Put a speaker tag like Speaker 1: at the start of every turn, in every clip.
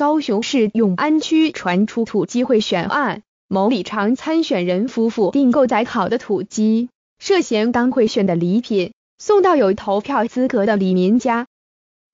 Speaker 1: 高雄市永安区传出土鸡会选案，某李长参选人夫妇订购宰好的土鸡，涉嫌当贿选的礼品，送到有投票资格的李民家。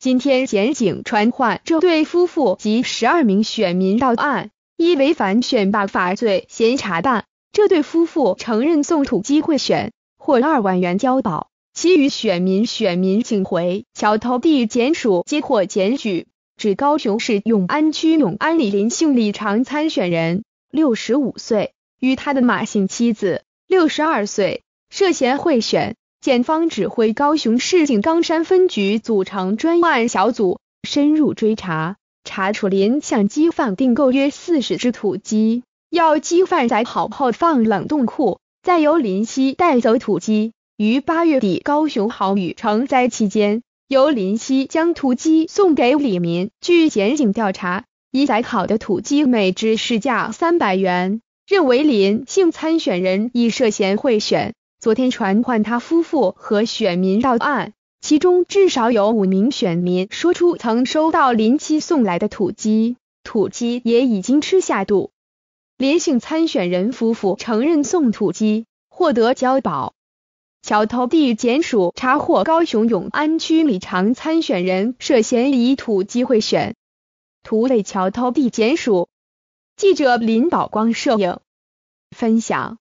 Speaker 1: 今天检警传唤这对夫妇及十二名选民到案，依违反选罢法罪嫌查办。这对夫妇承认送土机会选，获二万元交保。其余选民、选民请回桥头地检署接获检举。指高雄市永安区永安里林姓李长参选人，六十五岁，与他的马姓妻子，六十二岁，涉嫌贿选。检方指挥高雄市井冈山分局组成专案小组，深入追查。查处林向鸡贩订购约四十只土鸡，要鸡贩宰好后放冷冻库，再由林西带走土鸡。于八月底高雄豪雨成灾期间。由林夕将土鸡送给李民。据检警调查，已宰好的土鸡每只市价三百元。认为林姓参选人已涉嫌贿选。昨天传唤他夫妇和选民到案，其中至少有五名选民说出曾收到林夕送来的土鸡，土鸡也已经吃下肚。林姓参选人夫妇承认送土鸡，获得交保。桥头地检署查获高雄永安区李长参选人涉嫌以土机会选。图为桥头地检署记者林宝光摄影分享。